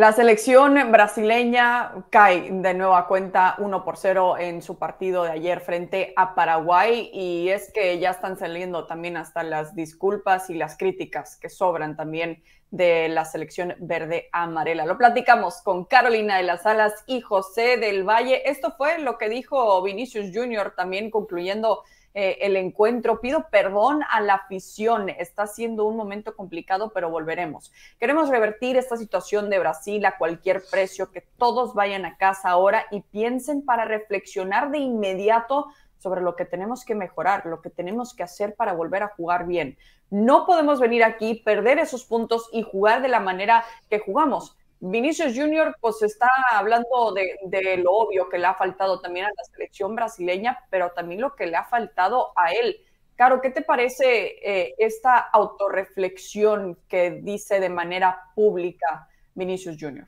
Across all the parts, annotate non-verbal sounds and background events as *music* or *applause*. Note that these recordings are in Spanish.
La selección brasileña cae de nueva cuenta 1 por 0 en su partido de ayer frente a Paraguay y es que ya están saliendo también hasta las disculpas y las críticas que sobran también de la selección verde amarela. Lo platicamos con Carolina de las Alas y José del Valle. Esto fue lo que dijo Vinicius Junior también concluyendo eh, el encuentro. Pido perdón a la afición. Está siendo un momento complicado, pero volveremos. Queremos revertir esta situación de Brasil a cualquier precio, que todos vayan a casa ahora y piensen para reflexionar de inmediato sobre lo que tenemos que mejorar, lo que tenemos que hacer para volver a jugar bien. No podemos venir aquí, perder esos puntos y jugar de la manera que jugamos. Vinicius Junior, pues está hablando de, lo obvio que le ha faltado también a la selección brasileña, pero también lo que le ha faltado a él. Caro, ¿qué te parece eh, esta autorreflexión que dice de manera pública Vinicius Junior?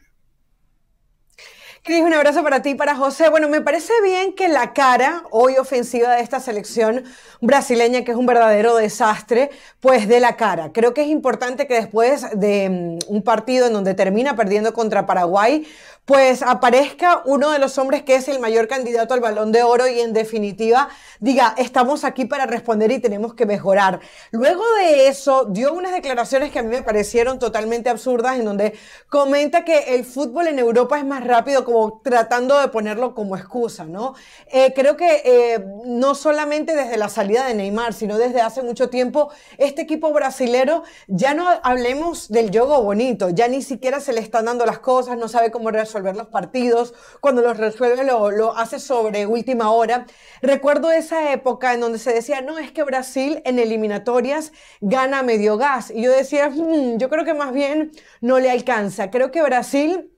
Cris, un abrazo para ti, y para José. Bueno, me parece bien que la cara hoy ofensiva de esta selección brasileña, que es un verdadero desastre, pues de la cara. Creo que es importante que después de mm, un partido en donde termina perdiendo contra Paraguay, pues aparezca uno de los hombres que es el mayor candidato al balón de oro y en definitiva diga, estamos aquí para responder y tenemos que mejorar. Luego de eso, dio unas declaraciones que a mí me parecieron totalmente absurdas en donde comenta que el fútbol en Europa es más rápido, como tratando de ponerlo como excusa, ¿no? Eh, creo que eh, no solamente desde la salida de Neymar, sino desde hace mucho tiempo, este equipo brasilero, ya no hablemos del yogo bonito, ya ni siquiera se le están dando las cosas, no sabe cómo resolver los partidos, cuando los resuelve lo, hace sobre última hora. Recuerdo esa época en donde se decía, no, es que Brasil en eliminatorias gana medio gas. Y yo decía, hmm, yo creo que más bien no le alcanza. Creo que Brasil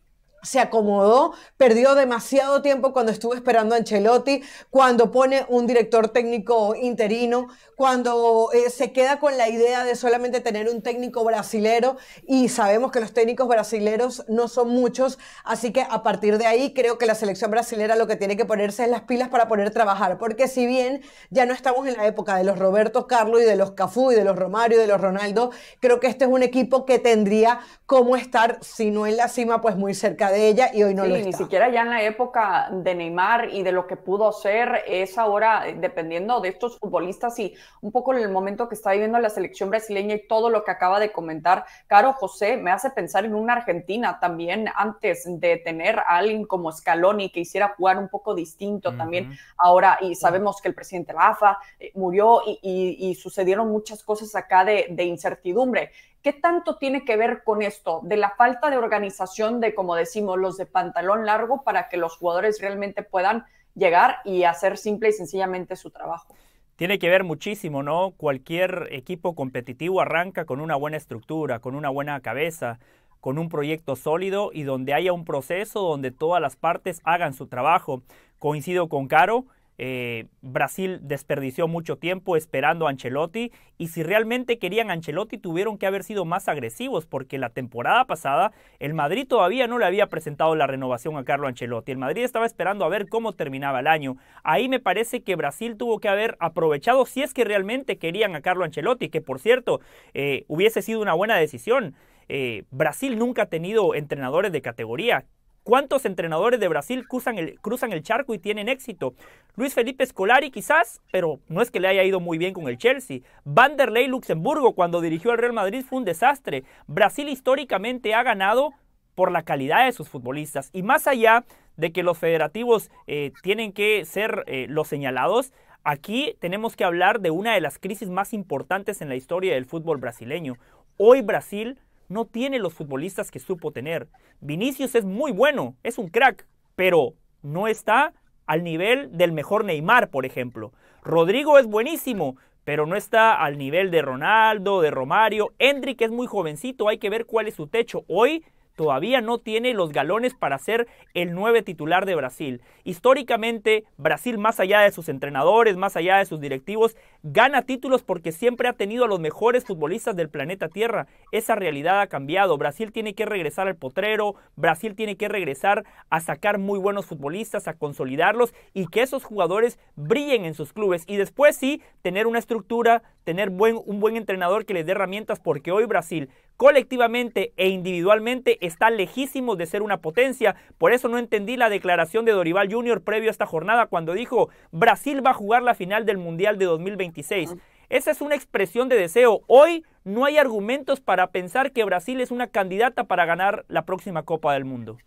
se acomodó, perdió demasiado tiempo cuando estuvo esperando a Ancelotti, cuando pone un director técnico interino, cuando eh, se queda con la idea de solamente tener un técnico brasilero y sabemos que los técnicos brasileros no son muchos, así que a partir de ahí creo que la selección brasilera lo que tiene que ponerse es las pilas para poder trabajar, porque si bien ya no estamos en la época de los Roberto Carlos y de los Cafú y de los Romario y de los Ronaldo, creo que este es un equipo que tendría como estar, si no en la cima, pues muy cerca de ella y hoy no Ni siquiera ya en la época de Neymar y de lo que pudo ser, es ahora, eh, dependiendo de estos futbolistas y un poco en el momento que está viviendo la selección brasileña y todo lo que acaba de comentar Caro José, me hace pensar en una Argentina también antes de tener a alguien como Scaloni que hiciera jugar un poco distinto también ahora. Y sabemos que el presidente Rafa eh, murió y, sucedieron muchas cosas acá de incertidumbre. ¿Qué tanto tiene que ver con esto de la falta de organización de, como decimos, los de pantalón largo para que los jugadores realmente puedan llegar y hacer simple y sencillamente su trabajo? Tiene que ver muchísimo, ¿no? Cualquier equipo competitivo arranca con una buena estructura, con una buena cabeza, con un proyecto sólido y donde haya un proceso donde todas las partes hagan su trabajo. Coincido con Caro eh, Brasil desperdició mucho tiempo esperando a Ancelotti y si realmente querían a Ancelotti tuvieron que haber sido más agresivos porque la temporada pasada el Madrid todavía no le había presentado la renovación a Carlo Ancelotti. El Madrid estaba esperando a ver cómo terminaba el año. Ahí me parece que Brasil tuvo que haber aprovechado si es que realmente querían a Carlo Ancelotti, que por cierto eh, hubiese sido una buena decisión. Eh, Brasil nunca ha tenido entrenadores de categoría. ¿Cuántos entrenadores de Brasil cruzan el, charco y tienen éxito? Luis Felipe Scolari quizás, pero no es que le haya ido muy bien con el Chelsea. Vanderlei Luxemburgo cuando dirigió al Real Madrid fue un desastre. Brasil históricamente ha ganado por la calidad de sus futbolistas. Y más allá de que los federativos eh, tienen que ser eh, los señalados, aquí tenemos que hablar de una de las crisis más importantes en la historia del fútbol brasileño. Hoy Brasil no tiene los futbolistas que supo tener. Vinicius es muy bueno, es un crack, pero no está al nivel del mejor Neymar, por ejemplo. Rodrigo es buenísimo, pero no está al nivel de Ronaldo, de Romario. Hendrik es muy jovencito, hay que ver cuál es su techo. Hoy todavía no tiene los galones para ser el nueve titular de Brasil. Históricamente, Brasil, más allá de sus entrenadores, más allá de sus directivos, gana títulos porque siempre ha tenido a los mejores futbolistas del planeta Tierra. Esa realidad ha cambiado. Brasil tiene que regresar al potrero, Brasil tiene que regresar a sacar muy buenos futbolistas, a consolidarlos y que esos jugadores brillen en sus clubes. Y después sí, tener una estructura, tener un buen entrenador que les dé herramientas porque hoy Brasil, colectivamente e individualmente está lejísimo de ser una potencia. Por eso no entendí la declaración de Dorival Jr. previo a esta jornada cuando dijo Brasil va a jugar la final del Mundial de 2026. Esa es una expresión de deseo. Hoy no hay argumentos para pensar que Brasil es una candidata para ganar la próxima Copa del Mundo.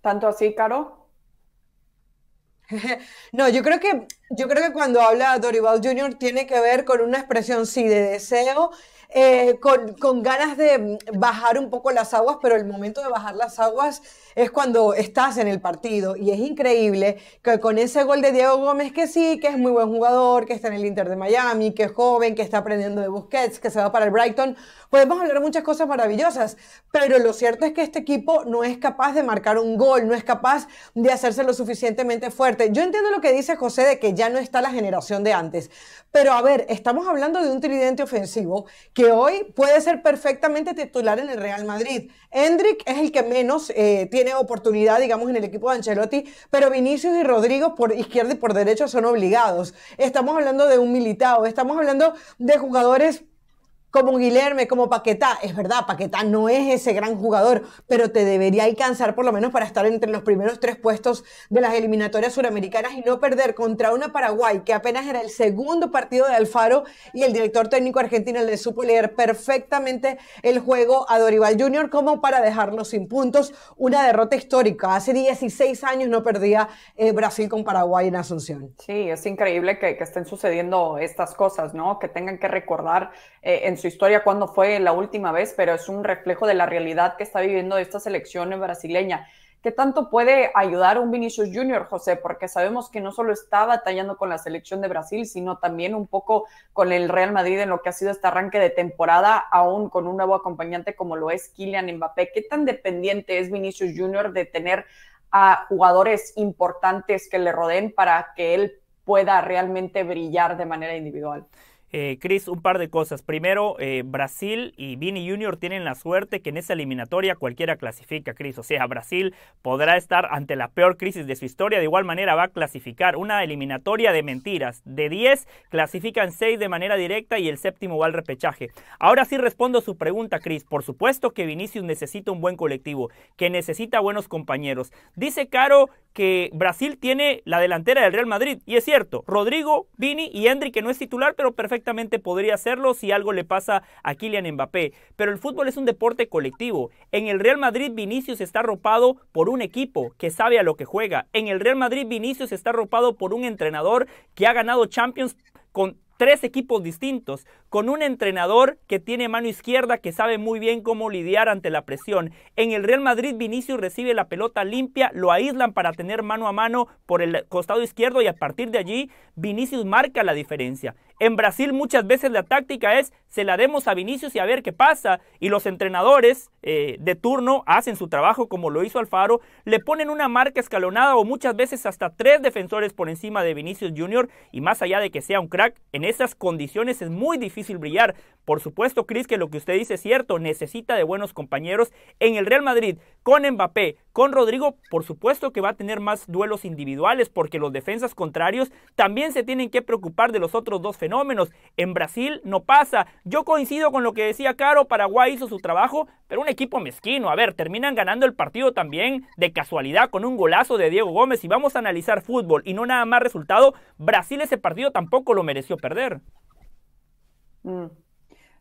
¿Tanto así, Caro? *laughs* No, yo creo que yo creo que cuando habla Dorival Jr. tiene que ver con una expresión sí de deseo eh, con, con, ganas de bajar un poco las aguas, pero el momento de bajar las aguas es cuando estás en el partido. Y es increíble que con ese gol de Diego Gómez, que sí, que es muy buen jugador, que está en el Inter de Miami, que es joven, que está aprendiendo de Busquets, que se va para el Brighton, podemos hablar muchas cosas maravillosas, pero lo cierto es que este equipo no es capaz de marcar un gol, no es capaz de hacerse lo suficientemente fuerte. Yo entiendo lo que dice José de que ya no está la generación de antes, pero a ver, estamos hablando de un tridente ofensivo que hoy puede ser perfectamente titular en el Real Madrid. Hendrik es el que menos eh, tiene oportunidad, digamos, en el equipo de Ancelotti, pero Vinicius y Rodrigo por izquierda y por derecha son obligados. Estamos hablando de un militado, estamos hablando de jugadores como como Paquetá. Es verdad, Paquetá no es ese gran jugador, pero te debería alcanzar por lo menos para estar entre los primeros tres puestos de las eliminatorias suramericanas y no perder contra una Paraguay que apenas era el segundo partido de Alfaro y el director técnico argentino le supo leer perfectamente el juego a Dorival Jr. como para dejarlo sin puntos. Una derrota histórica. Hace 16 años no perdía eh, Brasil con Paraguay en Asunción. Sí, es increíble que, estén sucediendo estas cosas, ¿no? Que tengan que recordar eh, en su historia, cuándo fue la última vez, pero es un reflejo de la realidad que está viviendo esta selección brasileña. ¿Qué tanto puede ayudar un Vinicius Junior, José? Porque sabemos que no solo está batallando con la selección de Brasil, sino también un poco con el Real Madrid en lo que ha sido este arranque de temporada, aún con un nuevo acompañante como lo es Kylian Mbappé. ¿Qué tan dependiente es Vinicius Junior de tener a jugadores importantes que le rodeen para que él pueda realmente brillar de manera individual? Eh, un par de cosas. Primero, eh, Brasil y Vini Junior tienen la suerte que en esa eliminatoria cualquiera clasifica, Cris. O sea, Brasil podrá estar ante la peor crisis de su historia. De igual manera va a clasificar una eliminatoria de mentiras. De 10, clasifican 6 de manera directa y el séptimo va al repechaje. Ahora sí respondo a su pregunta, Cris. Por supuesto que Vinicius necesita un buen colectivo, que necesita buenos compañeros. Dice Caro que Brasil tiene la delantera del Real Madrid. Y es cierto, Rodrigo, Vini y Endri, que no es titular, pero perfecto podría hacerlo si algo le pasa a Kylian Mbappé. Pero el fútbol es un deporte colectivo. En el Real Madrid Vinicius está ropado por un equipo que sabe a lo que juega. En el Real Madrid Vinicius está ropado por un entrenador que ha ganado Champions con tres equipos distintos, con un entrenador que tiene mano izquierda que sabe muy bien cómo lidiar ante la presión. En el Real Madrid Vinicius recibe la pelota limpia, lo aíslan para tener mano a mano por el costado izquierdo y a partir de allí Vinicius marca la diferencia. En Brasil muchas veces la táctica es se la demos a Vinicius y a ver qué pasa y los entrenadores eh, de turno hacen su trabajo como lo hizo Alfaro, le ponen una marca escalonada o muchas veces hasta tres defensores por encima de Vinicius Jr. y más allá de que sea un crack en esas condiciones es muy difícil brillar, por supuesto, Cris, que lo que usted dice es cierto, necesita de buenos compañeros en el Real Madrid, con Mbappé, con Rodrigo, por supuesto que va a tener más duelos individuales porque los defensas contrarios también se tienen que preocupar de los otros dos fenómenos. En Brasil no pasa. Yo coincido con lo que decía Caro, Paraguay hizo su trabajo, pero un equipo mezquino. A ver, terminan ganando el partido también de casualidad con un golazo de Diego Gómez. Y vamos a analizar fútbol y no nada más resultado, Brasil ese partido tampoco lo mereció perder. Mm.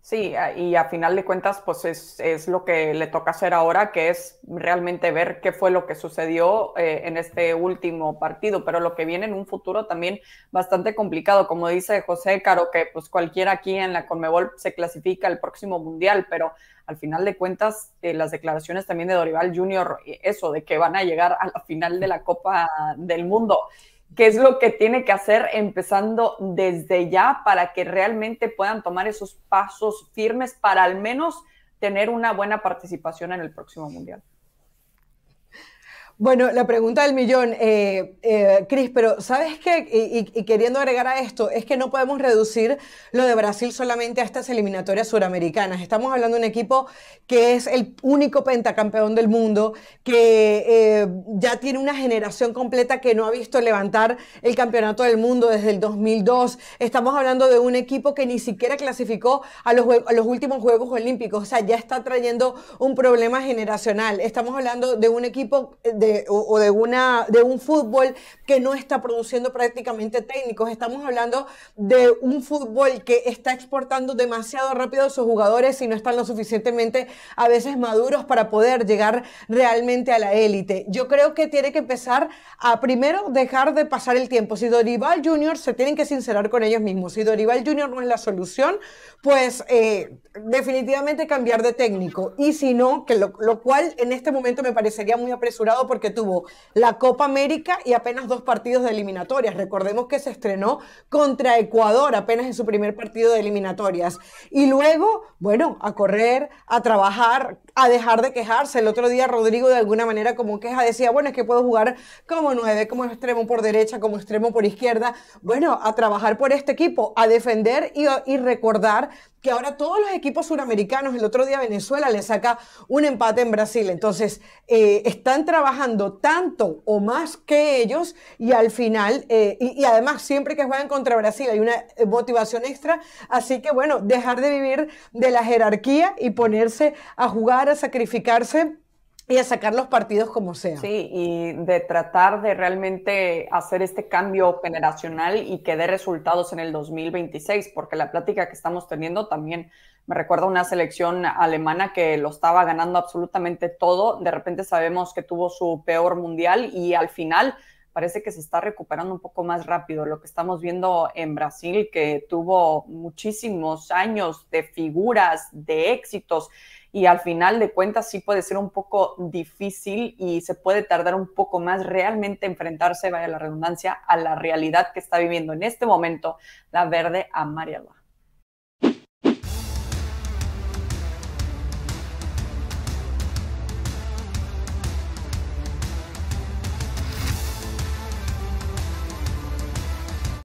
Sí, y a final de cuentas, pues es, lo que le toca hacer ahora, que es realmente ver qué fue lo que sucedió eh, en este último partido, pero lo que viene en un futuro también bastante complicado, como dice José Caro, que pues cualquiera aquí en la Conmebol se clasifica al próximo mundial, pero al final de cuentas, eh, las declaraciones también de Dorival Junior, eh, eso de que van a llegar a la final de la Copa del Mundo qué es lo que tiene que hacer empezando desde ya para que realmente puedan tomar esos pasos firmes para al menos tener una buena participación en el próximo Mundial. Bueno, la pregunta del millón, eh, eh Cris, pero ¿sabes qué? Y, queriendo agregar a esto, es que no podemos reducir lo de Brasil solamente a estas eliminatorias suramericanas. Estamos hablando de un equipo que es el único pentacampeón del mundo, que eh, ya tiene una generación completa que no ha visto levantar el campeonato del mundo desde el 2002. Estamos hablando de un equipo que ni siquiera clasificó a los, los últimos Juegos Olímpicos. O sea, ya está trayendo un problema generacional. Estamos hablando de un equipo... Eh, de, o, de, una, de un fútbol que no está produciendo prácticamente técnicos. Estamos hablando de un fútbol que está exportando demasiado rápido a sus jugadores y no están lo suficientemente a veces maduros para poder llegar realmente a la élite. Yo creo que tiene que empezar a primero dejar de pasar el tiempo. Si Dorival Junior se tienen que sincerar con ellos mismos. Si Dorival Junior no es la solución, pues eh, definitivamente cambiar de técnico. Y si no, que lo, lo cual en este momento me parecería muy apresurado porque tuvo la Copa América y apenas dos partidos de eliminatorias. Recordemos que se estrenó contra Ecuador apenas en su primer partido de eliminatorias. Y luego, bueno, a correr, a trabajar, a dejar de quejarse. El otro día Rodrigo de alguna manera como queja decía, bueno, es que puedo jugar como nueve, como extremo por derecha, como extremo por izquierda. Bueno, a trabajar por este equipo, a defender y, recordar que ahora todos los equipos suramericanos, el otro día Venezuela le saca un empate en Brasil. Entonces, eh, están trabajando tanto o más que ellos y al final, eh, y, y, además siempre que juegan contra Brasil hay una eh, motivación extra. Así que bueno, dejar de vivir de la jerarquía y ponerse a jugar a sacrificarse y a sacar los partidos como sea. Sí, y de tratar de realmente hacer este cambio generacional y que dé resultados en el 2026, porque la plática que estamos teniendo también me recuerda una selección alemana que lo estaba ganando absolutamente todo, de repente sabemos que tuvo su peor mundial y al final parece que se está recuperando un poco más rápido. Lo que estamos viendo en Brasil, que tuvo muchísimos años de figuras, de éxitos, y al final de cuentas sí puede ser un poco difícil y se puede tardar un poco más realmente enfrentarse, vaya la redundancia, a la realidad que está viviendo en este momento la verde amarilla.